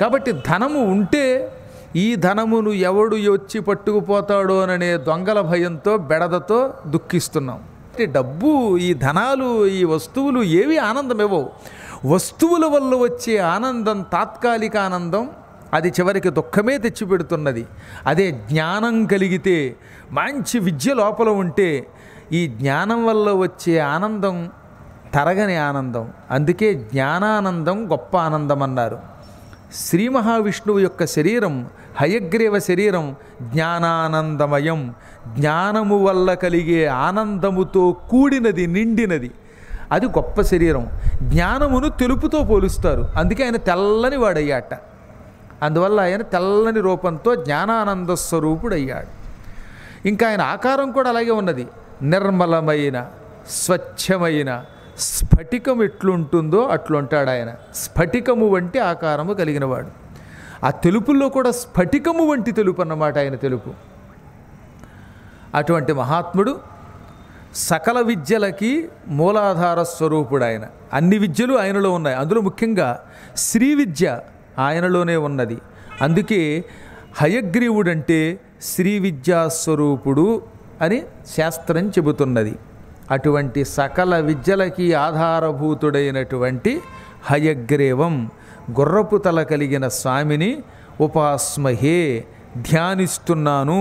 కాబట్టి ధనము ఉంటే ఈ ధనమును ఎవడు వచ్చి పట్టుకుపోతాడో అనే దొంగల భయంతో బెడదతో దుఃఖిస్తున్నాం డబ్బు ఈ ధనాలు ఈ వస్తువులు ఏవి ఆనందం ఇవ్వవు వస్తువుల వల్ల వచ్చే ఆనందం తాత్కాలిక ఆనందం అది చివరికి దుఃఖమే తెచ్చిపెడుతున్నది అదే జ్ఞానం కలిగితే మంచి విద్య లోపల ఉంటే ఈ జ్ఞానం వల్ల వచ్చే ఆనందం తరగని ఆనందం అందుకే జ్ఞానానందం గొప్ప ఆనందం అన్నారు శ్రీ మహావిష్ణువు యొక్క శరీరం హయగ్రీవ శరీరం జ్ఞానానందమయం జ్ఞానము వల్ల కలిగే ఆనందముతో కూడినది నిండినది అది గొప్ప శరీరం జ్ఞానమును తెలుపుతో పోలుస్తారు అందుకే ఆయన తెల్లని వాడయ్యాట అందువల్ల ఆయన తెల్లని రూపంతో జ్ఞానానంద స్వరూపుడయ్యాడు ఇంకా ఆయన ఆకారం కూడా అలాగే ఉన్నది నిర్మలమైన స్వచ్ఛమైన స్ఫటికం ఎట్లుంటుందో అట్లుంటాడు ఆయన స్ఫటికము వంటి ఆకారము కలిగినవాడు ఆ తెలుపుల్లో కూడా స్ఫటికము వంటి తెలుపు అన్నమాట ఆయన తెలుపు అటువంటి మహాత్ముడు సకల విద్యలకి మూలాధార స్వరూపుడు ఆయన అన్ని విద్యలు ఆయనలో ఉన్నాయి అందులో ముఖ్యంగా శ్రీ విద్య ఆయనలోనే ఉన్నది అందుకే హయగ్రీవుడంటే శ్రీ విద్యాస్వరూపుడు అని శాస్త్రం చెబుతున్నది అటువంటి సకల విద్యలకి ఆధారభూతుడైనటువంటి హయగ్రీవం గుర్రపు తల కలిగిన స్వామిని ఉపాస్మహే ధ్యానిస్తున్నాను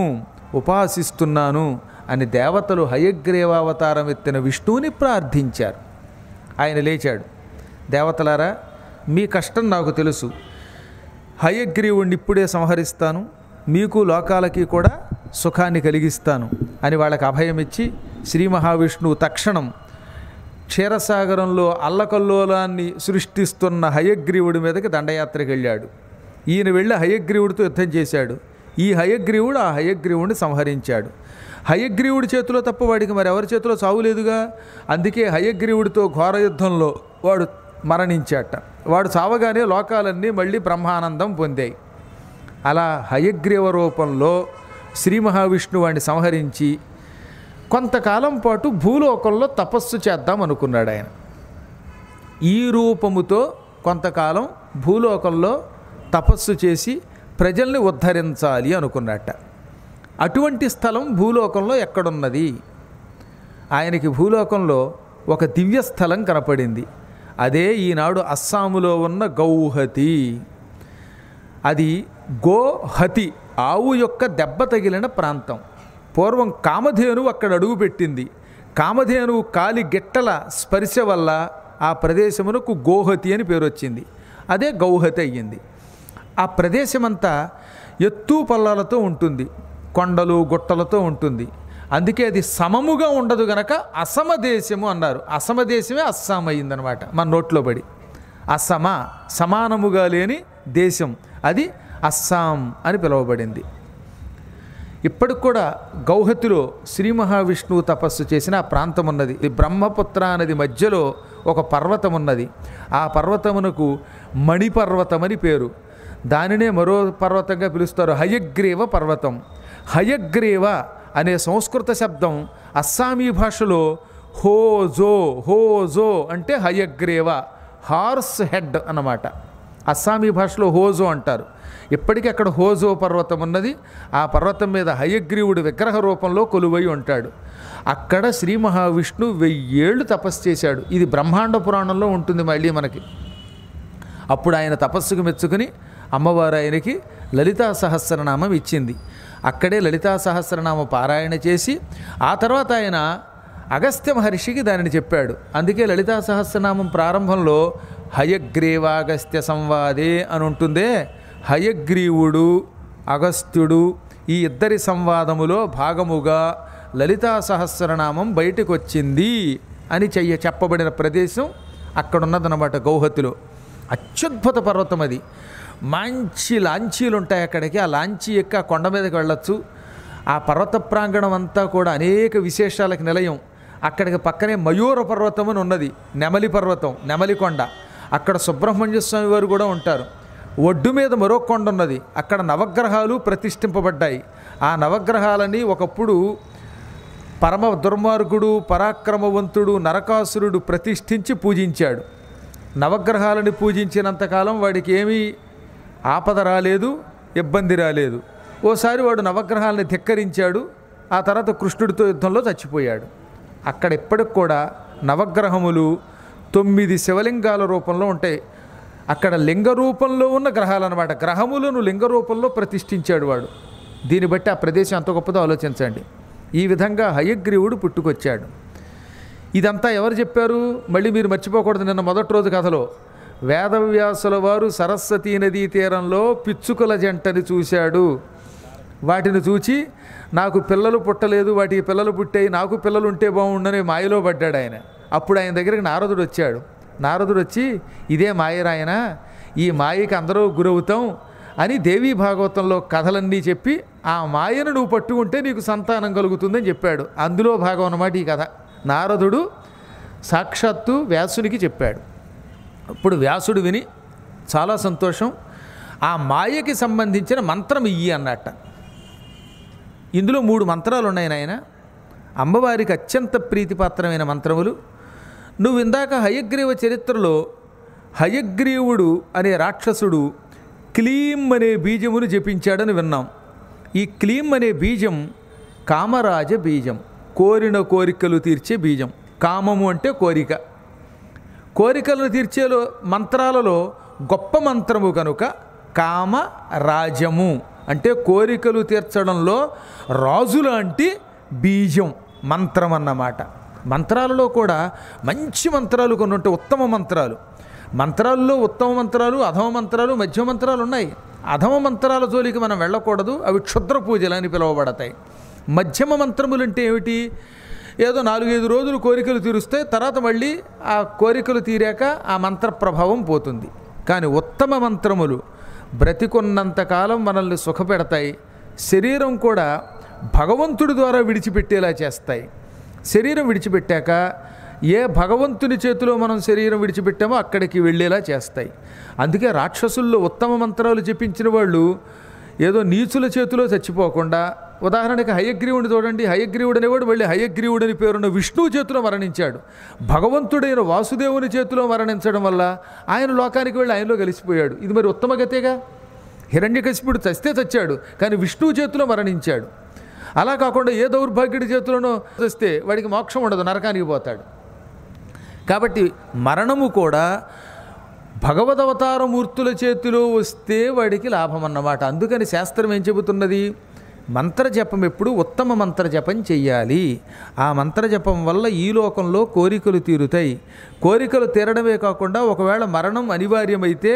ఉపాసిస్తున్నాను అని దేవతలు హయగ్రీవావతారం ఎత్తిన విష్ణువుని ప్రార్థించారు ఆయన లేచాడు దేవతలారా మీ కష్టం నాకు తెలుసు హయగ్రీవుణ్ణి ఇప్పుడే సంహరిస్తాను మీకు లోకాలకి కూడా సుఖాన్ని కలిగిస్తాను అని వాళ్ళకి అభయమిచ్చి శ్రీ మహావిష్ణువు తక్షణం క్షీరసాగరంలో అల్లకల్లోలాన్ని సృష్టిస్తున్న హయగ్రీవుడి మీదకి దండయాత్రకు వెళ్ళాడు ఈయన వెళ్ళి హయగ్రీవుడితో యుద్ధం చేశాడు ఈ హయగ్రీవుడు ఆ హయగ్రీవుడిని సంహరించాడు హయగ్రీవుడి చేతిలో తప్ప వాడికి మరి ఎవరి చేతిలో చావులేదుగా అందుకే హయగ్రీవుడితో ఘోర యుద్ధంలో వాడు మరణించాట వాడు చావగానే లోకాలన్నీ మళ్ళీ బ్రహ్మానందం పొందాయి అలా హయగ్రీవ రూపంలో శ్రీ వాడిని సంహరించి కొంతకాలం పాటు భూలోకంలో తపస్సు చేద్దాం అనుకున్నాడు ఆయన ఈ రూపముతో కొంతకాలం భూలోకంలో తపస్సు చేసి ప్రజల్ని ఉద్ధరించాలి అనుకున్నట్ట అటువంటి స్థలం భూలోకంలో ఎక్కడున్నది ఆయనకి భూలోకంలో ఒక దివ్య స్థలం కనపడింది అదే ఈనాడు అస్సాములో ఉన్న గౌహతి అది గోహతి ఆవు యొక్క దెబ్బ తగిలిన ప్రాంతం పూర్వం కామధేను అక్కడ అడుగుపెట్టింది కామధేను కాలి గిట్టల స్పర్శ వల్ల ఆ ప్రదేశమునకు గోహతి అని పేరు వచ్చింది అదే గౌహతి అయ్యింది ఆ ప్రదేశమంతా ఎత్తు పల్లాలతో ఉంటుంది కొండలు గుట్టలతో ఉంటుంది అందుకే అది సమముగా ఉండదు గనక దేశము అన్నారు అసమ దేశమే అస్సాం అయ్యిందనమాట మన నోట్లో పడి అసమ సమానముగా లేని దేశం అది అస్సాం అని పిలువబడింది ఇప్పటికి కూడా గౌహతిలో శ్రీ మహావిష్ణువు తపస్సు చేసిన ఆ ప్రాంతం ఉన్నది బ్రహ్మపుత్ర నది మధ్యలో ఒక పర్వతం ఉన్నది ఆ పర్వతమునకు మణిపర్వతమని పేరు దానినే మరో పర్వతంగా పిలుస్తారు హయగ్రీవ పర్వతం హయగ్రీవ అనే సంస్కృత శబ్దం అస్సామీ భాషలో హోజో హోజో అంటే హయగ్రీవ హార్స్ హెడ్ అన్నమాట అస్సామీ భాషలో హోజో అంటారు ఇప్పటికీ అక్కడ హోజో పర్వతం ఉన్నది ఆ పర్వతం మీద హయగ్రీవుడు విగ్రహ రూపంలో కొలువై ఉంటాడు అక్కడ శ్రీ మహావిష్ణు వెయ్యేళ్ళు తపస్సు చేశాడు ఇది బ్రహ్మాండ పురాణంలో ఉంటుంది మళ్ళీ మనకి అప్పుడు ఆయన తపస్సుకు మెచ్చుకుని అమ్మవారు ఆయనకి లలితా సహస్రనామం ఇచ్చింది అక్కడే లలితా సహస్రనామ పారాయణ చేసి ఆ తర్వాత ఆయన అగస్త్య మహర్షికి దానిని చెప్పాడు అందుకే లలితా సహస్రనామం ప్రారంభంలో హయగ్రీవాగస్త్య సంవాదే అని ఉంటుందే హయగ్రీవుడు అగస్త్యుడు ఈ ఇద్దరి సంవాదములో భాగముగా లలితా సహస్రనామం బయటకు వచ్చింది అని చెయ్య చెప్పబడిన ప్రదేశం అక్కడున్నదనమాట గౌహతిలో అత్యద్భుత పర్వతం అది మంచి లాంచీలు ఉంటాయి అక్కడికి ఆ లాంచీ ఎక్క కొండ మీదకి వెళ్ళొచ్చు ఆ పర్వత ప్రాంగణం అంతా కూడా అనేక విశేషాలకు నిలయం అక్కడికి పక్కనే మయూర పర్వతం అని ఉన్నది నెమలి పర్వతం నెమలికొండ అక్కడ సుబ్రహ్మణ్య స్వామి వారు కూడా ఉంటారు ఒడ్డు మీద మరో కొండ ఉన్నది అక్కడ నవగ్రహాలు ప్రతిష్ఠింపబడ్డాయి ఆ నవగ్రహాలని ఒకప్పుడు పరమ దుర్మార్గుడు పరాక్రమవంతుడు నరకాసురుడు ప్రతిష్ఠించి పూజించాడు నవగ్రహాలను పూజించినంతకాలం వాడికి ఏమీ ఆపద రాలేదు ఇబ్బంది రాలేదు ఓసారి వాడు నవగ్రహాలని ధిక్కరించాడు ఆ తర్వాత కృష్ణుడితో యుద్ధంలో చచ్చిపోయాడు అక్కడ ఇప్పటికి కూడా నవగ్రహములు తొమ్మిది శివలింగాల రూపంలో ఉంటాయి అక్కడ లింగ రూపంలో ఉన్న గ్రహాలన్నమాట గ్రహములను లింగ రూపంలో ప్రతిష్ఠించాడు వాడు దీన్ని బట్టి ఆ ప్రదేశం ఎంత గొప్పదో ఆలోచించండి ఈ విధంగా హయగ్రీవుడు పుట్టుకొచ్చాడు ఇదంతా ఎవరు చెప్పారు మళ్ళీ మీరు మర్చిపోకూడదు నిన్న మొదటి రోజు కథలో వేదవ్యాసుల వారు సరస్వతీ నదీ తీరంలో పిచ్చుకల జంటని చూశాడు వాటిని చూచి నాకు పిల్లలు పుట్టలేదు వాటికి పిల్లలు పుట్టాయి నాకు పిల్లలు ఉంటే బాగుండని మాయలో పడ్డాడు ఆయన అప్పుడు ఆయన దగ్గరికి నారదుడు వచ్చాడు నారదుడు వచ్చి ఇదే మాయరాయన ఈ మాయకి అందరూ గురవుతాం అని దేవీ భాగవతంలో కథలన్నీ చెప్పి ఆ మాయను నువ్వు పట్టుకుంటే నీకు సంతానం కలుగుతుందని చెప్పాడు అందులో భాగం అన్నమాట ఈ కథ నారదుడు సాక్షాత్తు వ్యాసునికి చెప్పాడు అప్పుడు వ్యాసుడు విని చాలా సంతోషం ఆ మాయకి సంబంధించిన మంత్రం ఇయ్యి అన్నట్ట ఇందులో మూడు మంత్రాలు ఉన్నాయి నాయన అమ్మవారికి అత్యంత ప్రీతిపాత్రమైన మంత్రములు నువ్వు ఇందాక హయగ్రీవ చరిత్రలో హయగ్రీవుడు అనే రాక్షసుడు క్లీం అనే బీజమును జపించాడని విన్నాం ఈ క్లీం అనే బీజం కామరాజ బీజం కోరిన కోరికలు తీర్చే బీజం కామము అంటే కోరిక కోరికలను తీర్చేలో మంత్రాలలో గొప్ప మంత్రము కనుక కామ రాజము అంటే కోరికలు తీర్చడంలో రాజు లాంటి బీజం మంత్రం అన్నమాట మంత్రాలలో కూడా మంచి మంత్రాలు కొన్ని ఉంటాయి ఉత్తమ మంత్రాలు మంత్రాల్లో ఉత్తమ మంత్రాలు అధమ మంత్రాలు మధ్య మంత్రాలు ఉన్నాయి అధమ మంత్రాల జోలికి మనం వెళ్ళకూడదు అవి క్షుద్ర పూజలు అని పిలువబడతాయి మధ్యమ మంత్రములు అంటే ఏమిటి ఏదో నాలుగైదు రోజులు కోరికలు తీరుస్తే తర్వాత మళ్ళీ ఆ కోరికలు తీరాక ఆ మంత్ర ప్రభావం పోతుంది కానీ ఉత్తమ మంత్రములు బ్రతికున్నంతకాలం మనల్ని సుఖపెడతాయి శరీరం కూడా భగవంతుడి ద్వారా విడిచిపెట్టేలా చేస్తాయి శరీరం విడిచిపెట్టాక ఏ భగవంతుని చేతిలో మనం శరీరం విడిచిపెట్టామో అక్కడికి వెళ్ళేలా చేస్తాయి అందుకే రాక్షసుల్లో ఉత్తమ మంత్రాలు చెప్పించిన వాళ్ళు ఏదో నీచుల చేతిలో చచ్చిపోకుండా ఉదాహరణకి హయగ్రీవుని చూడండి హయగ్రీవుడు అనేవాడు మళ్ళీ అని పేరున్న విష్ణువు చేతిలో మరణించాడు భగవంతుడైన వాసుదేవుని చేతిలో మరణించడం వల్ల ఆయన లోకానికి వెళ్ళి ఆయనలో కలిసిపోయాడు ఇది మరి ఉత్తమగతేగా హిరణ్యకశిపుడు చస్తే చచ్చాడు కానీ విష్ణువు చేతిలో మరణించాడు అలా కాకుండా ఏ దౌర్భాగ్యుడి చేతులను వస్తే వాడికి మోక్షం ఉండదు నరకానికి పోతాడు కాబట్టి మరణము కూడా మూర్తుల చేతిలో వస్తే వాడికి లాభం అన్నమాట అందుకని శాస్త్రం ఏం చెబుతున్నది మంత్రజపం ఎప్పుడు ఉత్తమ మంత్రజపం చెయ్యాలి ఆ మంత్రజపం వల్ల ఈ లోకంలో కోరికలు తీరుతాయి కోరికలు తీరడమే కాకుండా ఒకవేళ మరణం అనివార్యమైతే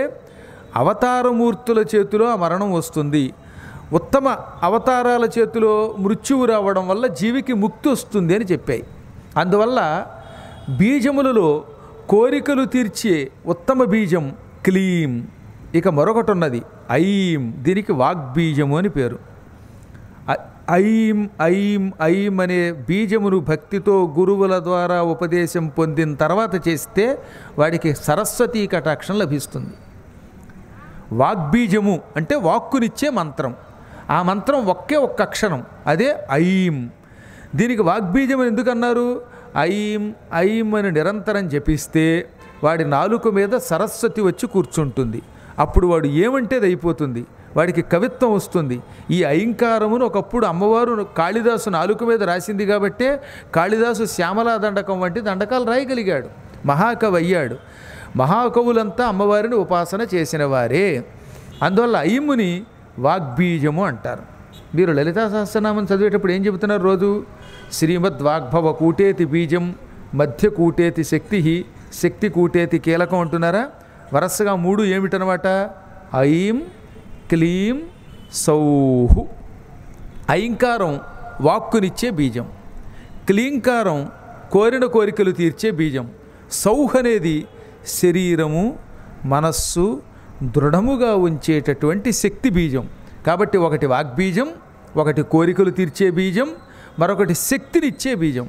అవతారమూర్తుల చేతిలో ఆ మరణం వస్తుంది ఉత్తమ అవతారాల చేతిలో మృత్యువు రావడం వల్ల జీవికి ముక్తి వస్తుంది అని చెప్పాయి అందువల్ల బీజములలో కోరికలు తీర్చే ఉత్తమ బీజం క్లీం ఇక మరొకటి ఉన్నది ఐం దీనికి వాగ్బీజము అని పేరు ఐం ఐం ఐం అనే బీజమును భక్తితో గురువుల ద్వారా ఉపదేశం పొందిన తర్వాత చేస్తే వాడికి సరస్వతీ కటాక్షం లభిస్తుంది వాగ్బీజము అంటే వాక్కునిచ్చే మంత్రం ఆ మంత్రం ఒకే ఒక్క అక్షరం అదే ఐం దీనికి వాగ్బీజం అని ఎందుకన్నారు ఐం ఐం అని నిరంతరం జపిస్తే వాడి నాలుక మీద సరస్వతి వచ్చి కూర్చుంటుంది అప్పుడు వాడు ఏమంటే అయిపోతుంది వాడికి కవిత్వం వస్తుంది ఈ అయింకారమును ఒకప్పుడు అమ్మవారు కాళిదాసు నాలుక మీద రాసింది కాబట్టే కాళిదాసు శ్యామలా దండకం వంటి దండకాలు రాయగలిగాడు మహాకవి అయ్యాడు మహాకవులంతా అమ్మవారిని ఉపాసన చేసిన వారే అందువల్ల అయ్యముని వాగ్బీజము అంటారు మీరు లలితా సహస్రనామం చదివేటప్పుడు ఏం చెబుతున్నారు రోజు శ్రీమద్ వాగ్భవ కూటేతి బీజం మధ్య కూటేతి శక్తి శక్తి కూటేతి కీలకం అంటున్నారా వరసగా మూడు ఏమిటనమాట ఐం క్లీం సౌహు ఐంకారం వాక్కునిచ్చే బీజం క్లీంకారం కోరిన కోరికలు తీర్చే బీజం సౌహ్ అనేది శరీరము మనస్సు దృఢముగా ఉంచేటటువంటి శక్తి బీజం కాబట్టి ఒకటి వాగ్బీజం ఒకటి కోరికలు తీర్చే బీజం మరొకటి శక్తినిచ్చే బీజం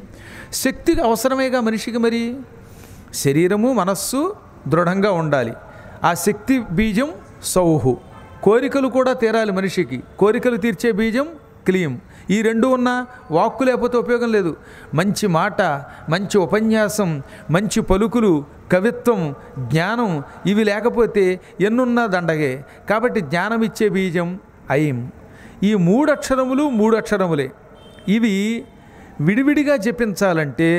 శక్తికి అవసరమేగా మనిషికి మరి శరీరము మనస్సు దృఢంగా ఉండాలి ఆ శక్తి బీజం సౌహు కోరికలు కూడా తీరాలి మనిషికి కోరికలు తీర్చే బీజం క్లీం ఈ రెండు ఉన్న వాక్కు లేకపోతే ఉపయోగం లేదు మంచి మాట మంచి ఉపన్యాసం మంచి పలుకులు కవిత్వం జ్ఞానం ఇవి లేకపోతే ఎన్నున్నా దండగే కాబట్టి జ్ఞానం ఇచ్చే బీజం అయిం ఈ మూడు అక్షరములు మూడు అక్షరములే ఇవి విడివిడిగా జపించాలంటే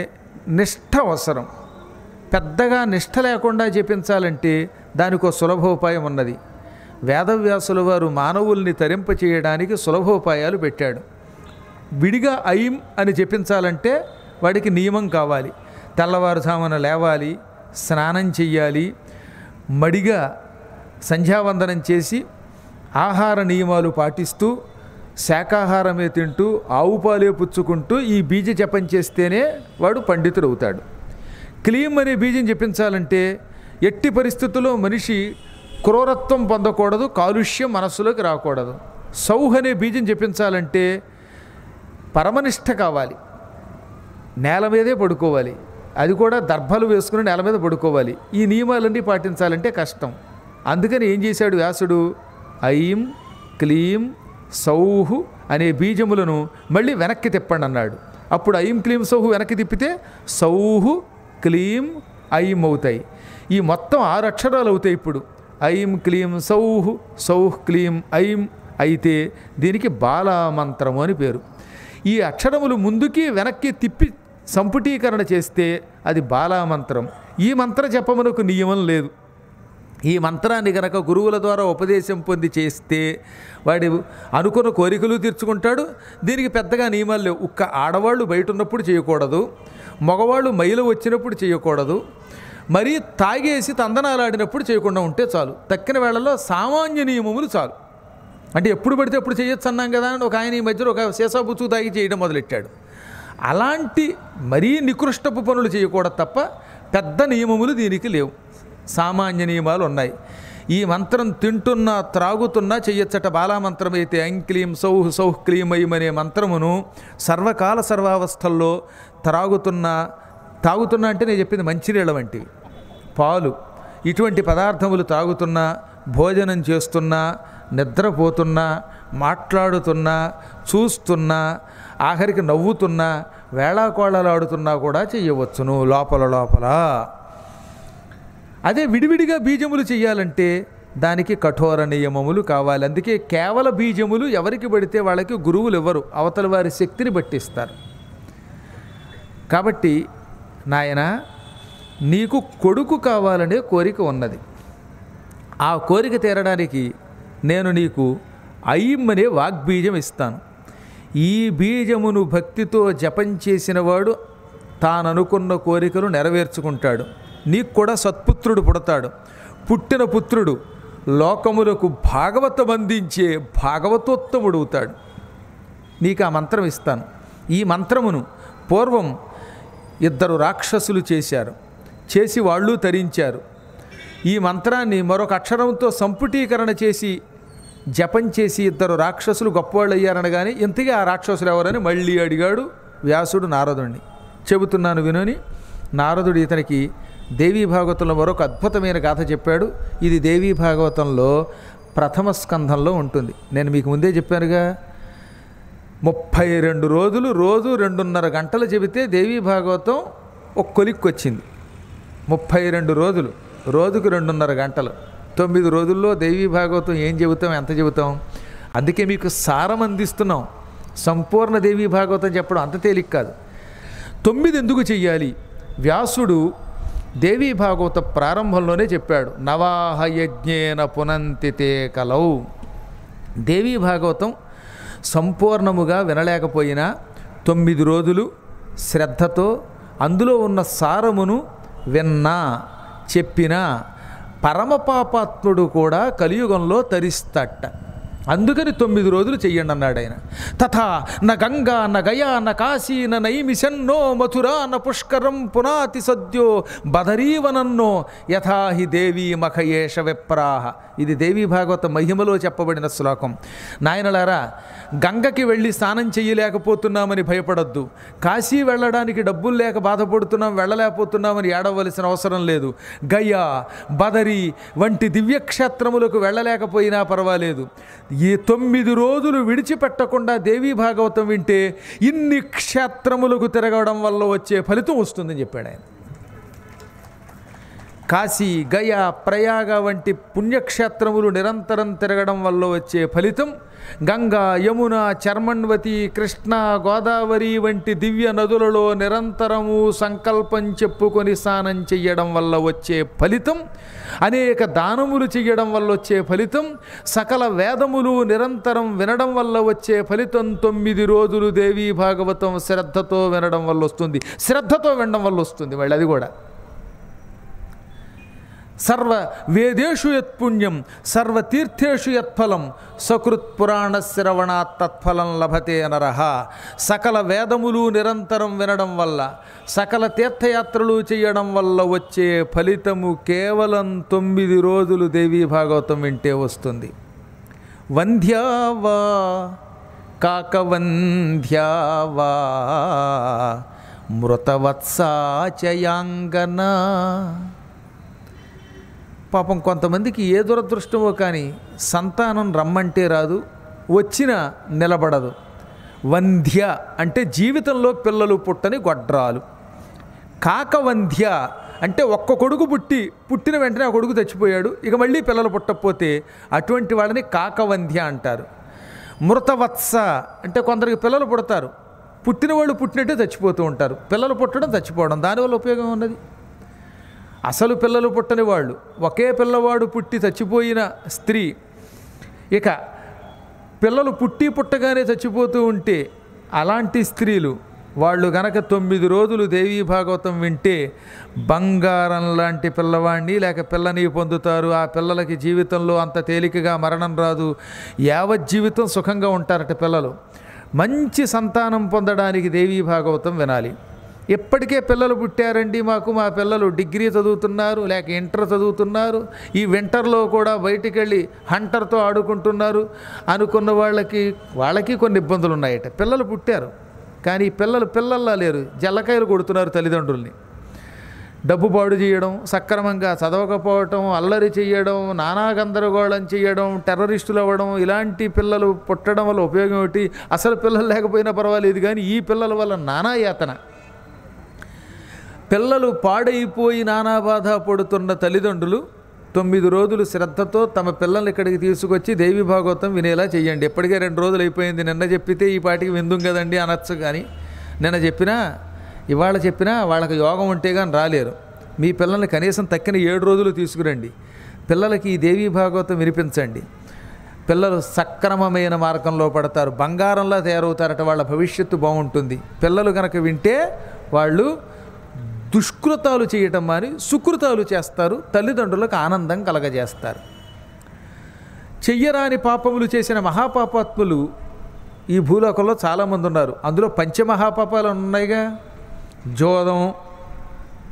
నిష్ఠ అవసరం పెద్దగా నిష్ఠ లేకుండా జపించాలంటే దానికో సులభోపాయం ఉన్నది వేదవ్యాసుల వారు మానవుల్ని తరింపచేయడానికి సులభోపాయాలు పెట్టాడు విడిగా అయిం అని చెప్పించాలంటే వాడికి నియమం కావాలి తెల్లవారుజామున లేవాలి స్నానం చెయ్యాలి మడిగా సంధ్యావందనం చేసి ఆహార నియమాలు పాటిస్తూ శాకాహారమే తింటూ ఆవు పాలే పుచ్చుకుంటూ ఈ బీజ జపం చేస్తేనే వాడు పండితుడు అవుతాడు క్లీం అనే బీజం చెప్పించాలంటే ఎట్టి పరిస్థితుల్లో మనిషి క్రూరత్వం పొందకూడదు కాలుష్యం మనస్సులోకి రాకూడదు సౌహ్ అనే బీజం చెప్పించాలంటే పరమనిష్ట కావాలి నేల మీదే పడుకోవాలి అది కూడా దర్భలు వేసుకుని నేల మీద పడుకోవాలి ఈ నియమాలన్నీ పాటించాలంటే కష్టం అందుకని ఏం చేశాడు వ్యాసుడు ఐం క్లీం సౌహు అనే బీజములను మళ్ళీ వెనక్కి తిప్పండి అన్నాడు అప్పుడు ఐం క్లీం సౌహు వెనక్కి తిప్పితే సౌహు క్లీం ఐం అవుతాయి ఈ మొత్తం ఆరు అక్షరాలు అవుతాయి ఇప్పుడు ఐం క్లీం సౌహు సౌహ్ క్లీం ఐం అయితే దీనికి బాలమంత్రము అని పేరు ఈ అక్షరములు ముందుకి వెనక్కి తిప్పి సంపుటీకరణ చేస్తే అది బాలామంత్రం ఈ మంత్ర జపమునకు నియమం లేదు ఈ మంత్రాన్ని గనక గురువుల ద్వారా ఉపదేశం పొంది చేస్తే వాడి అనుకున్న కోరికలు తీర్చుకుంటాడు దీనికి పెద్దగా నియమాలు లేవు ఒక్క ఆడవాళ్ళు బయట ఉన్నప్పుడు చేయకూడదు మగవాళ్ళు మైలు వచ్చినప్పుడు చేయకూడదు మరీ తాగేసి తందనాలాడినప్పుడు చేయకుండా ఉంటే చాలు తక్కిన వేళలో సామాన్య నియమములు చాలు అంటే ఎప్పుడు పడితే ఎప్పుడు చేయొచ్చు అన్నాం కదా అని ఒక ఆయన ఈ మధ్యలో ఒక సీసా తాగి చేయడం మొదలెట్టాడు అలాంటి మరీ నికృష్టపు పనులు చేయకూడదు తప్ప పెద్ద నియమములు దీనికి లేవు సామాన్య నియమాలు ఉన్నాయి ఈ మంత్రం తింటున్నా త్రాగుతున్నా చెయ్యొచ్చట బాలామంత్రం అయితే అంక్లీం సౌహ్ సౌహ్ క్లీం అయ్యం అనే మంత్రమును సర్వకాల సర్వావస్థల్లో త్రాగుతున్నా తాగుతున్నా అంటే నేను చెప్పింది మంచినీళ్ళ వంటివి పాలు ఇటువంటి పదార్థములు తాగుతున్నా భోజనం చేస్తున్నా నిద్రపోతున్నా మాట్లాడుతున్నా చూస్తున్నా ఆఖరికి నవ్వుతున్నా వేళాకోళలాడుతున్నా కూడా చేయవచ్చును లోపల లోపల అదే విడివిడిగా బీజములు చేయాలంటే దానికి కఠోర నియమములు కావాలి అందుకే కేవల బీజములు ఎవరికి పడితే వాళ్ళకి గురువులు ఇవ్వరు అవతల వారి శక్తిని బట్టిస్తారు కాబట్టి నాయన నీకు కొడుకు కావాలనే కోరిక ఉన్నది ఆ కోరిక తీరడానికి నేను నీకు అయ్యమ్మనే వాగ్బీజం ఇస్తాను ఈ బీజమును భక్తితో జపం చేసినవాడు తాననుకున్న కోరికలు నెరవేర్చుకుంటాడు నీకు కూడా సత్పుత్రుడు పుడతాడు పుట్టిన పుత్రుడు లోకములకు భాగవతం అందించే భాగవతోత్తముడవుతాడు నీకు ఆ మంత్రం ఇస్తాను ఈ మంత్రమును పూర్వం ఇద్దరు రాక్షసులు చేశారు చేసి వాళ్ళు తరించారు ఈ మంత్రాన్ని మరొక అక్షరంతో సంపుటీకరణ చేసి జపం చేసి ఇద్దరు రాక్షసులు గొప్పవాళ్ళు కానీ ఇంతగా ఆ రాక్షసులు ఎవరని మళ్ళీ అడిగాడు వ్యాసుడు నారదుణ్ణి చెబుతున్నాను వినుని నారదుడు ఇతనికి దేవీ భాగవతంలో మరొక అద్భుతమైన గాథ చెప్పాడు ఇది దేవీ భాగవతంలో ప్రథమ స్కంధంలో ఉంటుంది నేను మీకు ముందే చెప్పానుగా ముప్పై రెండు రోజులు రోజు రెండున్నర గంటలు చెబితే దేవీ భాగవతం ఒక కొలిక్కి వచ్చింది ముప్పై రెండు రోజులు రోజుకు రెండున్నర గంటలు తొమ్మిది రోజుల్లో దేవీ భాగవతం ఏం చెబుతాం ఎంత చెబుతాం అందుకే మీకు సారం అందిస్తున్నాం సంపూర్ణ దేవీ భాగవతం చెప్పడం అంత తేలిక కాదు తొమ్మిది ఎందుకు చెయ్యాలి వ్యాసుడు దేవీ భాగవత ప్రారంభంలోనే చెప్పాడు నవాహయజ్ఞేన పునంతితే కలౌ దేవీ భాగవతం సంపూర్ణముగా వినలేకపోయినా తొమ్మిది రోజులు శ్రద్ధతో అందులో ఉన్న సారమును విన్నా చెప్పినా పరమపాపాత్ముడు కూడా కలియుగంలో తరిస్తట అందుకని తొమ్మిది రోజులు చెయ్యండి అన్నాడు ఆయన తథా న గంగా న గయా న కాశీ న నైమిషన్నో మథురా న పుష్కరం పునాతి సద్యో బదరీవనన్నో యథాహి దేవీ మఖయేష విప్రాహ ఇది దేవీ భాగవత మహిమలో చెప్పబడిన శ్లోకం నాయనలారా గంగకి వెళ్ళి స్నానం చేయలేకపోతున్నామని భయపడద్దు కాశీ వెళ్ళడానికి డబ్బులు లేక బాధపడుతున్నాం వెళ్ళలేకపోతున్నామని ఏడవలసిన అవసరం లేదు గయా బదరి వంటి దివ్యక్షేత్రములకు వెళ్ళలేకపోయినా పర్వాలేదు ఈ తొమ్మిది రోజులు విడిచిపెట్టకుండా దేవీ భాగవతం వింటే ఇన్ని క్షేత్రములకు తిరగడం వల్ల వచ్చే ఫలితం వస్తుందని చెప్పాడు ఆయన కాశీ గయా ప్రయాగ వంటి పుణ్యక్షేత్రములు నిరంతరం తిరగడం వల్ల వచ్చే ఫలితం గంగా యమున చర్మణ్వతి కృష్ణ గోదావరి వంటి దివ్య నదులలో నిరంతరము సంకల్పం చెప్పుకొని స్నానం చెయ్యడం వల్ల వచ్చే ఫలితం అనేక దానములు చెయ్యడం వల్ల వచ్చే ఫలితం సకల వేదములు నిరంతరం వినడం వల్ల వచ్చే ఫలితం తొమ్మిది రోజులు దేవీ భాగవతం శ్రద్ధతో వినడం వల్ల వస్తుంది శ్రద్ధతో వినడం వల్ల వస్తుంది మళ్ళీ అది కూడా సర్వ వేదేషు యత్పుణ్యం తీర్థేషు యత్ఫలం పురాణ శ్రవణాత్ తత్ఫలం లభతే నరహ సకల వేదములు నిరంతరం వినడం వల్ల సకల తీర్థయాత్రలు చేయడం వల్ల వచ్చే ఫలితము కేవలం తొమ్మిది రోజులు దేవీ భాగవతం వింటే వస్తుంది వంధ్యావా కాకవంధ్యావా మృతవత్సాచయాంగనా పాపం కొంతమందికి ఏ దురదృష్టమో కానీ సంతానం రమ్మంటే రాదు వచ్చిన నిలబడదు వంధ్య అంటే జీవితంలో పిల్లలు పుట్టని గొడ్రాలు కాకవంధ్య అంటే ఒక్క కొడుకు పుట్టి పుట్టిన వెంటనే ఆ కొడుకు చచ్చిపోయాడు ఇక మళ్ళీ పిల్లలు పుట్టకపోతే అటువంటి వాళ్ళని కాకవంధ్య అంటారు మృతవత్స అంటే కొందరికి పిల్లలు పుడతారు పుట్టిన వాళ్ళు పుట్టినట్టే చచ్చిపోతూ ఉంటారు పిల్లలు పుట్టడం చచ్చిపోవడం దానివల్ల ఉపయోగం ఉన్నది అసలు పిల్లలు పుట్టని వాళ్ళు ఒకే పిల్లవాడు పుట్టి చచ్చిపోయిన స్త్రీ ఇక పిల్లలు పుట్టి పుట్టగానే చచ్చిపోతూ ఉంటే అలాంటి స్త్రీలు వాళ్ళు గనక తొమ్మిది రోజులు దేవీ భాగవతం వింటే బంగారం లాంటి పిల్లవాడిని లేక పిల్లని పొందుతారు ఆ పిల్లలకి జీవితంలో అంత తేలికగా మరణం రాదు జీవితం సుఖంగా ఉంటారట పిల్లలు మంచి సంతానం పొందడానికి దేవీ భాగవతం వినాలి ఇప్పటికే పిల్లలు పుట్టారండి మాకు మా పిల్లలు డిగ్రీ చదువుతున్నారు లేక ఇంటర్ చదువుతున్నారు ఈ వింటర్లో కూడా బయటికి వెళ్ళి హంటర్తో ఆడుకుంటున్నారు అనుకున్న వాళ్ళకి వాళ్ళకి కొన్ని ఇబ్బందులు ఉన్నాయట పిల్లలు పుట్టారు కానీ పిల్లలు పిల్లల్లా లేరు జల్లకాయలు కొడుతున్నారు తల్లిదండ్రుల్ని డబ్బు పాడు చేయడం సక్రమంగా చదవకపోవటం అల్లరి చేయడం నానా గందరగోళం చేయడం టెర్రరిస్టులు అవ్వడం ఇలాంటి పిల్లలు పుట్టడం వల్ల ఉపయోగం ఏమిటి అసలు పిల్లలు లేకపోయినా పర్వాలేదు కానీ ఈ పిల్లల వల్ల నానా యాతన పిల్లలు పాడైపోయి నానా బాధ పడుతున్న తల్లిదండ్రులు తొమ్మిది రోజులు శ్రద్ధతో తమ పిల్లల్ని ఇక్కడికి తీసుకొచ్చి దేవి భాగవతం వినేలా చేయండి ఎప్పటికే రెండు రోజులు అయిపోయింది నిన్న చెప్పితే ఈ పాటికి విందుం కదండి అనొచ్చు కానీ నిన్న చెప్పినా ఇవాళ చెప్పినా వాళ్ళకి యోగం ఉంటే కానీ రాలేరు మీ పిల్లల్ని కనీసం తక్కిన ఏడు రోజులు తీసుకురండి పిల్లలకి ఈ దేవీ భాగవతం వినిపించండి పిల్లలు సక్రమమైన మార్గంలో పడతారు బంగారంలా తయారవుతారట వాళ్ళ భవిష్యత్తు బాగుంటుంది పిల్లలు కనుక వింటే వాళ్ళు దుష్కృతాలు చేయటం మాని సుకృతాలు చేస్తారు తల్లిదండ్రులకు ఆనందం కలగజేస్తారు చెయ్యరాని పాపములు చేసిన మహాపాపాత్ములు ఈ భూలోకంలో చాలామంది ఉన్నారు అందులో పంచమహాపాపాలు ఉన్నాయిగా జోదం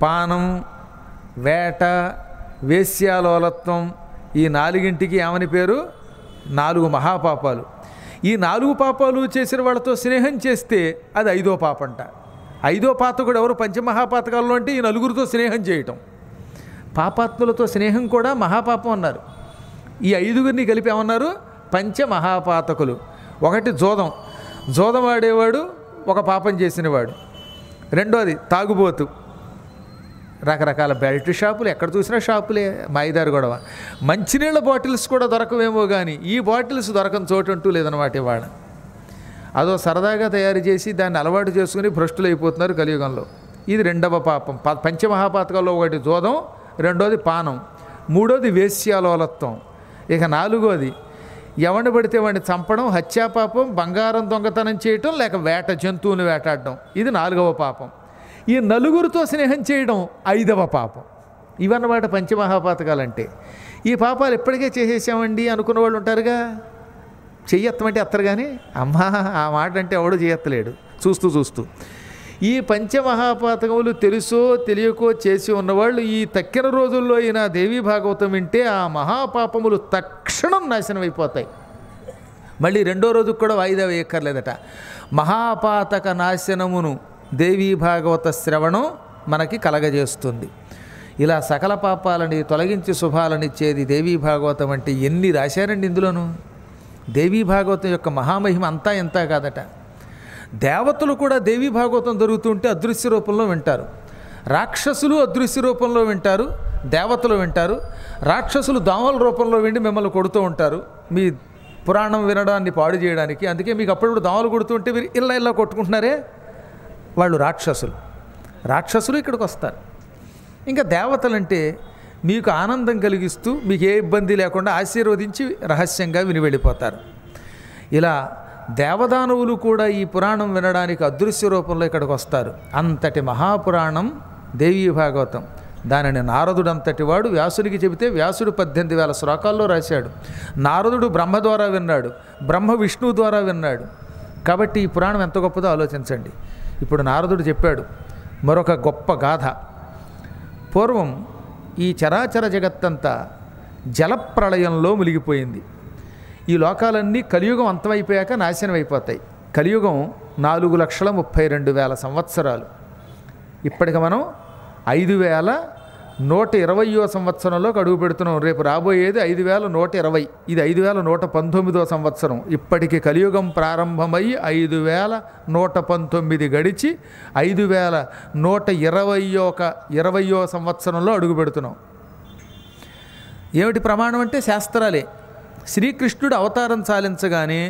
పానం వేట వేశ్యాలోలత్వం ఈ నాలుగింటికి ఏమని పేరు నాలుగు మహాపాపాలు ఈ నాలుగు పాపాలు చేసిన వాళ్ళతో స్నేహం చేస్తే అది ఐదో పాపంట ఐదో పాతకుడు ఎవరు పంచమహాపాతకాల్లో అంటే ఈ నలుగురితో స్నేహం చేయటం పాపాత్ములతో స్నేహం కూడా మహాపాపం అన్నారు ఈ ఐదుగురిని కలిపి ఏమన్నారు పంచమహాపాతకులు ఒకటి జోదం జోదం ఆడేవాడు ఒక పాపం చేసినవాడు రెండోది తాగుబోతు రకరకాల బెల్ట్ షాపులు ఎక్కడ చూసినా షాపులే మాయిదారు గొడవ మంచినీళ్ళ బాటిల్స్ కూడా దొరకవేమో కానీ ఈ బాటిల్స్ దొరకని చోటు అంటూ లేదనమాట ఇవాళ అదో సరదాగా తయారు చేసి దాన్ని అలవాటు చేసుకుని భ్రష్టులు అయిపోతున్నారు కలియుగంలో ఇది రెండవ పాపం పంచమహాపాతకాల్లో ఒకటి జోదం రెండోది పానం మూడోది వేశ్యాలోలత్వం ఇక నాలుగోది ఎవడిని పడితే వాడిని చంపడం హత్యాపాపం బంగారం దొంగతనం చేయటం లేక వేట జంతువుని వేటాడడం ఇది నాలుగవ పాపం ఈ నలుగురితో స్నేహం చేయడం ఐదవ పాపం ఇవన్నమాట పంచమహాపాతకాలంటే ఈ పాపాలు ఎప్పటికే చేసేసామండి అనుకున్న వాళ్ళు ఉంటారుగా చెయ్యెత్తమంటే అత్తరు కానీ అమ్మా ఆ మాట అంటే ఎవడు చేయత్తలేడు చూస్తూ చూస్తూ ఈ పంచమహాపాతకములు తెలుసో తెలియకో చేసి ఉన్నవాళ్ళు ఈ తక్కిన రోజుల్లో అయినా దేవీ భాగవతం వింటే ఆ మహాపాపములు తక్షణం నాశనం అయిపోతాయి మళ్ళీ రెండో రోజుకు కూడా వాయిదా వేయక్కర్లేదట మహాపాతక నాశనమును దేవీ భాగవత శ్రవణం మనకి కలగజేస్తుంది ఇలా సకల పాపాలని తొలగించి శుభాలనిచ్చేది దేవీ భాగవతం అంటే ఎన్ని రాశారండి ఇందులోనూ దేవీ భాగవతం యొక్క మహామహిమ అంతా ఎంత కాదట దేవతలు కూడా దేవీ భాగవతం దొరుకుతుంటే అదృశ్య రూపంలో వింటారు రాక్షసులు అదృశ్య రూపంలో వింటారు దేవతలు వింటారు రాక్షసులు దోమల రూపంలో విండి మిమ్మల్ని కొడుతూ ఉంటారు మీ పురాణం వినడాన్ని పాడు చేయడానికి అందుకే మీకు అప్పుడప్పుడు దోమలు కొడుతుంటే మీరు ఇలా ఇలా కొట్టుకుంటున్నారే వాళ్ళు రాక్షసులు రాక్షసులు ఇక్కడికి వస్తారు ఇంకా దేవతలంటే మీకు ఆనందం కలిగిస్తూ మీకు ఏ ఇబ్బంది లేకుండా ఆశీర్వదించి రహస్యంగా విని వెళ్ళిపోతారు ఇలా దేవదానవులు కూడా ఈ పురాణం వినడానికి అదృశ్య రూపంలో ఇక్కడికి వస్తారు అంతటి మహాపురాణం దేవీ భాగవతం దానిని నారదుడు అంతటి వాడు వ్యాసుడికి చెబితే వ్యాసుడు పద్దెనిమిది వేల శ్లోకాల్లో రాశాడు నారదుడు బ్రహ్మ ద్వారా విన్నాడు బ్రహ్మ విష్ణువు ద్వారా విన్నాడు కాబట్టి ఈ పురాణం ఎంత గొప్పదో ఆలోచించండి ఇప్పుడు నారదుడు చెప్పాడు మరొక గొప్ప గాథ పూర్వం ఈ చరాచర జగత్తంతా జలప్రళయంలో మునిగిపోయింది ఈ లోకాలన్నీ కలియుగం అంతమైపోయాక నాశనం అయిపోతాయి కలియుగం నాలుగు లక్షల ముప్పై రెండు వేల సంవత్సరాలు ఇప్పటికి మనం ఐదు వేల నూట ఇరవయో సంవత్సరంలోకి అడుగు పెడుతున్నాం రేపు రాబోయేది ఐదు వేల నూట ఇరవై ఇది ఐదు వేల నూట పంతొమ్మిదో సంవత్సరం ఇప్పటికి కలియుగం ప్రారంభమై ఐదు వేల నూట పంతొమ్మిది గడిచి ఐదు వేల నూట ఇరవయో ఒక ఇరవయో సంవత్సరంలో అడుగు పెడుతున్నాం ఏమిటి ప్రమాణం అంటే శాస్త్రాలే శ్రీకృష్ణుడు అవతారం చాలించగానే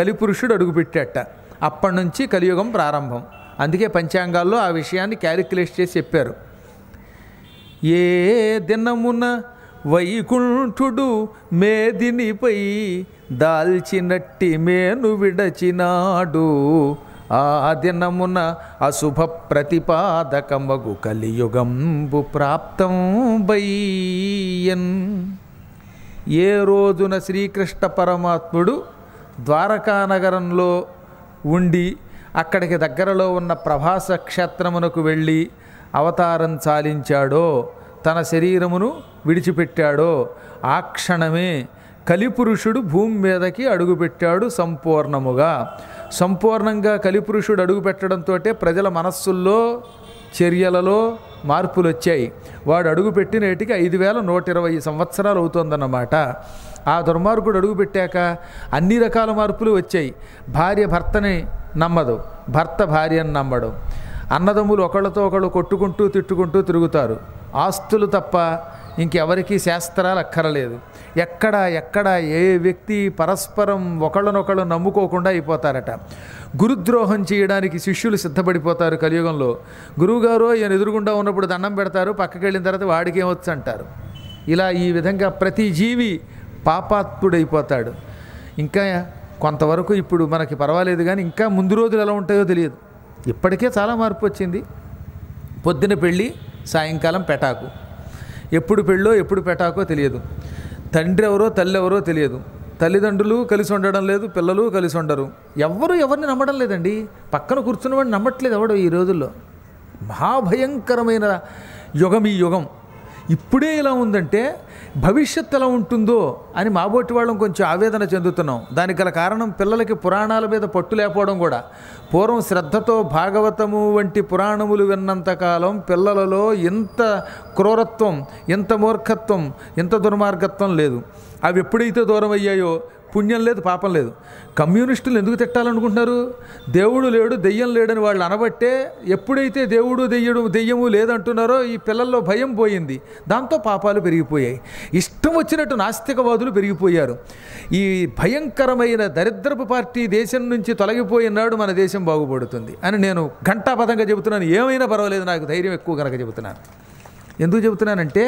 కలిపురుషుడు అడుగుపెట్టాట అప్పటి నుంచి కలియుగం ప్రారంభం అందుకే పంచాంగాల్లో ఆ విషయాన్ని క్యాలిక్యులేట్ చేసి చెప్పారు ఏ దినమున వైకుంఠుడు మేదినిపై దాల్చినట్టి మేను విడచినాడు ఆ దినమున అశుభ ప్రతిపాదకమగు కలియుగంబు ప్రాప్తం బయ్యన్ ఏ రోజున శ్రీకృష్ణ పరమాత్ముడు ద్వారకానగరంలో ఉండి అక్కడికి దగ్గరలో ఉన్న ప్రభాస క్షేత్రమునకు వెళ్ళి అవతారం చాలించాడో తన శరీరమును విడిచిపెట్టాడో ఆ క్షణమే కలిపురుషుడు భూమి మీదకి అడుగుపెట్టాడు సంపూర్ణముగా సంపూర్ణంగా కలిపురుషుడు అడుగుపెట్టడంతో ప్రజల మనస్సుల్లో చర్యలలో మార్పులు వచ్చాయి వాడు అడుగుపెట్టినేటికి ఐదు వేల నూట ఇరవై సంవత్సరాలు అవుతుందన్నమాట ఆ దుర్మార్గుడు అడుగుపెట్టాక అన్ని రకాల మార్పులు వచ్చాయి భార్య భర్తని నమ్మదు భర్త భార్యను నమ్మడు అన్నదమ్ములు ఒకళ్ళతో ఒకళ్ళు కొట్టుకుంటూ తిట్టుకుంటూ తిరుగుతారు ఆస్తులు తప్ప ఇంకెవరికీ శాస్త్రాలు అక్కరలేదు ఎక్కడ ఎక్కడ ఏ వ్యక్తి పరస్పరం ఒకళ్ళనొకళ్ళు నమ్ముకోకుండా అయిపోతారట గురుద్రోహం చేయడానికి శిష్యులు సిద్ధపడిపోతారు కలియుగంలో గురువుగారు ఈయన ఎదురుగుండా ఉన్నప్పుడు దండం పెడతారు పక్కకి వెళ్ళిన తర్వాత వాడికి ఏమొచ్చు అంటారు ఇలా ఈ విధంగా ప్రతి జీవి పాపాత్ముడైపోతాడు ఇంకా కొంతవరకు ఇప్పుడు మనకి పర్వాలేదు కానీ ఇంకా ముందు రోజులు ఎలా ఉంటాయో తెలియదు ఇప్పటికే చాలా మార్పు వచ్చింది పొద్దున పెళ్ళి సాయంకాలం పెటాకు ఎప్పుడు పెళ్ళో ఎప్పుడు పెటాకో తెలియదు తండ్రి ఎవరో తల్లి ఎవరో తెలియదు తల్లిదండ్రులు కలిసి ఉండడం లేదు పిల్లలు కలిసి ఉండరు ఎవరు ఎవరిని నమ్మడం లేదండి పక్కన కూర్చున్నవాడిని నమ్మట్లేదు ఎవడు ఈ రోజుల్లో మహాభయంకరమైన యుగం ఈ యుగం ఇప్పుడే ఇలా ఉందంటే భవిష్యత్తు ఎలా ఉంటుందో అని మాబోటి వాళ్ళం కొంచెం ఆవేదన చెందుతున్నాం దానికి గల కారణం పిల్లలకి పురాణాల మీద పట్టు లేకపోవడం కూడా పూర్వం శ్రద్ధతో భాగవతము వంటి పురాణములు విన్నంతకాలం పిల్లలలో ఇంత క్రూరత్వం ఇంత మూర్ఖత్వం ఇంత దుర్మార్గత్వం లేదు అవి ఎప్పుడైతే దూరం అయ్యాయో పుణ్యం లేదు పాపం లేదు కమ్యూనిస్టులు ఎందుకు తిట్టాలనుకుంటున్నారు దేవుడు లేడు దెయ్యం లేడని వాళ్ళు అనబట్టే ఎప్పుడైతే దేవుడు దెయ్యడు దెయ్యము లేదంటున్నారో ఈ పిల్లల్లో భయం పోయింది దాంతో పాపాలు పెరిగిపోయాయి ఇష్టం వచ్చినట్టు నాస్తికవాదులు పెరిగిపోయారు ఈ భయంకరమైన దరిద్రపు పార్టీ దేశం నుంచి తొలగిపోయినాడు మన దేశం బాగుపడుతుంది అని నేను ఘంటాపథంగా చెబుతున్నాను ఏమైనా పర్వాలేదు నాకు ధైర్యం ఎక్కువ కనుక చెబుతున్నాను ఎందుకు చెబుతున్నానంటే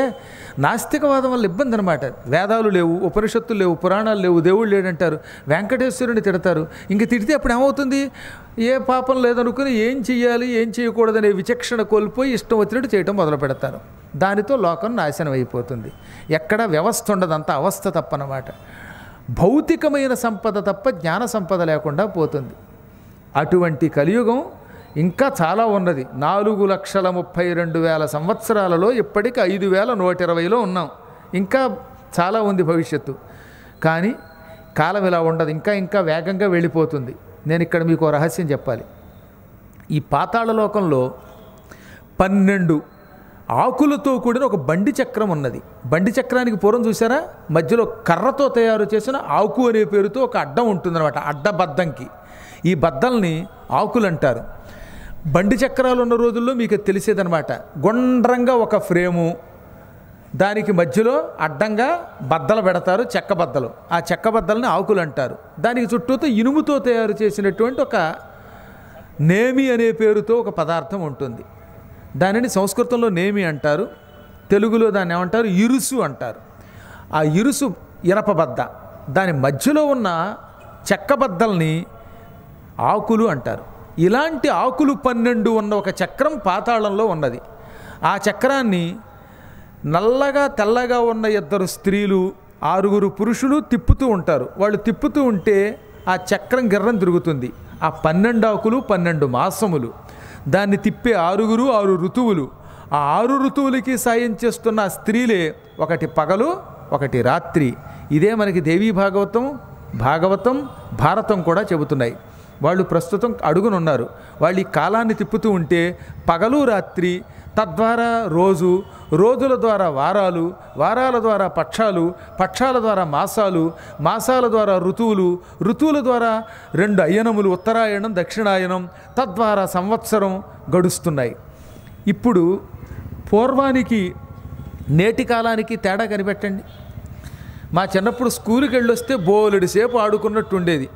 నాస్తికవాదం వల్ల ఇబ్బంది అనమాట వేదాలు లేవు ఉపనిషత్తులు లేవు పురాణాలు లేవు దేవుళ్ళు లేడంటారు వెంకటేశ్వరుని తిడతారు ఇంక తిడితే అప్పుడు ఏమవుతుంది ఏ పాపం లేదనుకుని ఏం చేయాలి ఏం చేయకూడదనే విచక్షణ కోల్పోయి ఇష్టం వచ్చినట్టు చేయటం మొదలు పెడతారు దానితో లోకం నాశనం అయిపోతుంది ఎక్కడ వ్యవస్థ ఉండదంత అవస్థ తప్పనమాట భౌతికమైన సంపద తప్ప జ్ఞాన సంపద లేకుండా పోతుంది అటువంటి కలియుగం ఇంకా చాలా ఉన్నది నాలుగు లక్షల ముప్పై రెండు వేల సంవత్సరాలలో ఇప్పటికి ఐదు వేల నూట ఇరవైలో ఉన్నాం ఇంకా చాలా ఉంది భవిష్యత్తు కానీ కాలం ఇలా ఉండదు ఇంకా ఇంకా వేగంగా వెళ్ళిపోతుంది నేను ఇక్కడ మీకు రహస్యం చెప్పాలి ఈ పాతాళ లోకంలో పన్నెండు ఆకులతో కూడిన ఒక బండి చక్రం ఉన్నది బండి చక్రానికి పూర్వం చూసారా మధ్యలో కర్రతో తయారు చేసిన ఆకు అనే పేరుతో ఒక అడ్డం ఉంటుందన్నమాట అడ్డబద్దంకి ఈ బద్దల్ని ఆకులు అంటారు బండి చక్రాలు ఉన్న రోజుల్లో మీకు తెలిసేదనమాట గుండ్రంగా ఒక ఫ్రేము దానికి మధ్యలో అడ్డంగా బద్దలు పెడతారు చెక్క బద్దలు ఆ చెక్క బద్దలని ఆకులు అంటారు దానికి చుట్టూతో ఇనుముతో తయారు చేసినటువంటి ఒక నేమి అనే పేరుతో ఒక పదార్థం ఉంటుంది దానిని సంస్కృతంలో నేమి అంటారు తెలుగులో దాన్ని ఏమంటారు ఇరుసు అంటారు ఆ ఇరుసు ఇనపబద్ద దాని మధ్యలో ఉన్న చెక్క ఆకులు అంటారు ఇలాంటి ఆకులు పన్నెండు ఉన్న ఒక చక్రం పాతాళంలో ఉన్నది ఆ చక్రాన్ని నల్లగా తెల్లగా ఉన్న ఇద్దరు స్త్రీలు ఆరుగురు పురుషులు తిప్పుతూ ఉంటారు వాళ్ళు తిప్పుతూ ఉంటే ఆ చక్రం గిర్రం తిరుగుతుంది ఆ పన్నెండు ఆకులు పన్నెండు మాసములు దాన్ని తిప్పే ఆరుగురు ఆరు ఋతువులు ఆ ఆరు ఋతువులకి సాయం చేస్తున్న స్త్రీలే ఒకటి పగలు ఒకటి రాత్రి ఇదే మనకి దేవీ భాగవతం భాగవతం భారతం కూడా చెబుతున్నాయి వాళ్ళు ప్రస్తుతం అడుగునున్నారు వాళ్ళు ఈ కాలాన్ని తిప్పుతూ ఉంటే పగలు రాత్రి తద్వారా రోజు రోజుల ద్వారా వారాలు వారాల ద్వారా పక్షాలు పక్షాల ద్వారా మాసాలు మాసాల ద్వారా ఋతువులు ఋతువుల ద్వారా రెండు అయనములు ఉత్తరాయణం దక్షిణాయనం తద్వారా సంవత్సరం గడుస్తున్నాయి ఇప్పుడు పూర్వానికి నేటి కాలానికి తేడా కనిపెట్టండి మా చిన్నప్పుడు స్కూల్కి వెళ్ళొస్తే బోలెడిసేపు ఆడుకున్నట్టు ఉండేది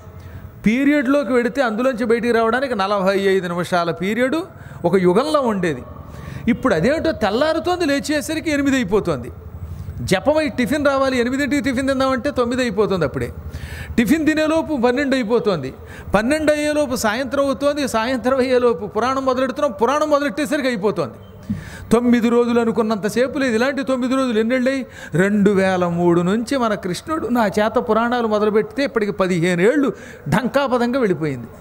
పీరియడ్లోకి వెడితే అందులోంచి బయటికి రావడానికి నలభై ఐదు నిమిషాల పీరియడ్ ఒక యుగంలో ఉండేది ఇప్పుడు అదేంటో తెల్లారుతోంది లేచేసరికి ఎనిమిది అయిపోతుంది జపమై టిఫిన్ రావాలి ఎనిమిదింటికి టిఫిన్ తిందామంటే తొమ్మిది అయిపోతుంది అప్పుడే టిఫిన్ తినేలోపు పన్నెండు అయిపోతుంది పన్నెండు అయ్యేలోపు సాయంత్రం అవుతుంది సాయంత్రం అయ్యేలోపు పురాణం మొదలెడుతున్నాం పురాణం మొదలెట్టేసరికి అయిపోతుంది తొమ్మిది రోజులు అనుకున్నంతసేపు లేదు ఇలాంటి తొమ్మిది రోజులు ఎన్నెళ్ళాయి రెండు వేల మూడు నుంచి మన కృష్ణుడు నా చేత పురాణాలు మొదలుపెడితే ఇప్పటికి పదిహేను ఏళ్ళు ఢంకాపదంగా వెళ్ళిపోయింది